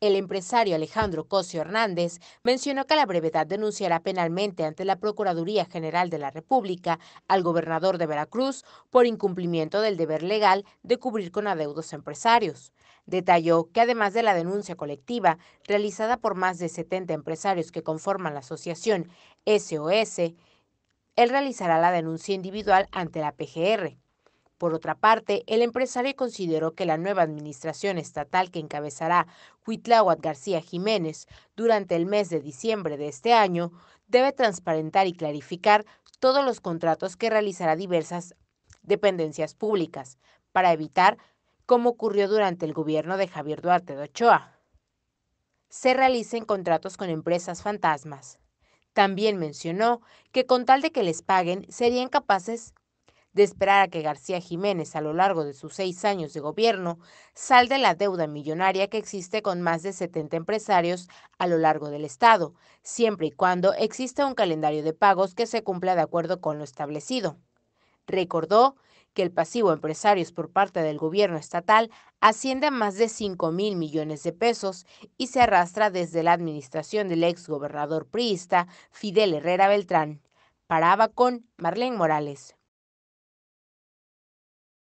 El empresario Alejandro Cosio Hernández mencionó que la brevedad denunciará penalmente ante la Procuraduría General de la República al gobernador de Veracruz por incumplimiento del deber legal de cubrir con adeudos empresarios. Detalló que además de la denuncia colectiva realizada por más de 70 empresarios que conforman la asociación SOS, él realizará la denuncia individual ante la PGR. Por otra parte, el empresario consideró que la nueva administración estatal que encabezará Huitláhuac García Jiménez durante el mes de diciembre de este año debe transparentar y clarificar todos los contratos que realizará diversas dependencias públicas para evitar, como ocurrió durante el gobierno de Javier Duarte de Ochoa, se realicen contratos con empresas fantasmas. También mencionó que con tal de que les paguen, serían capaces de esperar a que García Jiménez, a lo largo de sus seis años de gobierno, salde la deuda millonaria que existe con más de 70 empresarios a lo largo del Estado, siempre y cuando exista un calendario de pagos que se cumpla de acuerdo con lo establecido. Recordó que el pasivo empresarios por parte del gobierno estatal asciende a más de 5 mil millones de pesos y se arrastra desde la administración del ex gobernador priista Fidel Herrera Beltrán. Paraba con Marlene Morales.